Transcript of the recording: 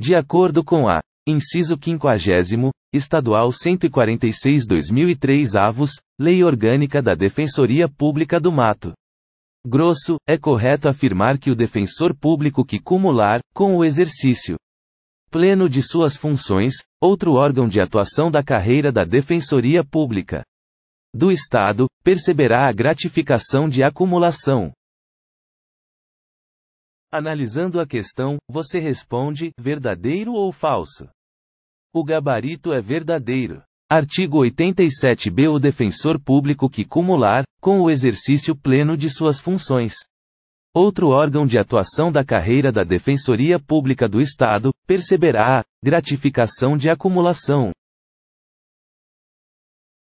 De acordo com a Inciso 50, Estadual 146-2003 Avos, Lei Orgânica da Defensoria Pública do Mato. Grosso, é correto afirmar que o defensor público que cumular, com o exercício pleno de suas funções, outro órgão de atuação da carreira da Defensoria Pública do Estado, perceberá a gratificação de acumulação Analisando a questão, você responde: verdadeiro ou falso? O gabarito é verdadeiro. Artigo 87b O defensor público que cumular, com o exercício pleno de suas funções. Outro órgão de atuação da carreira da Defensoria Pública do Estado, perceberá a gratificação de acumulação,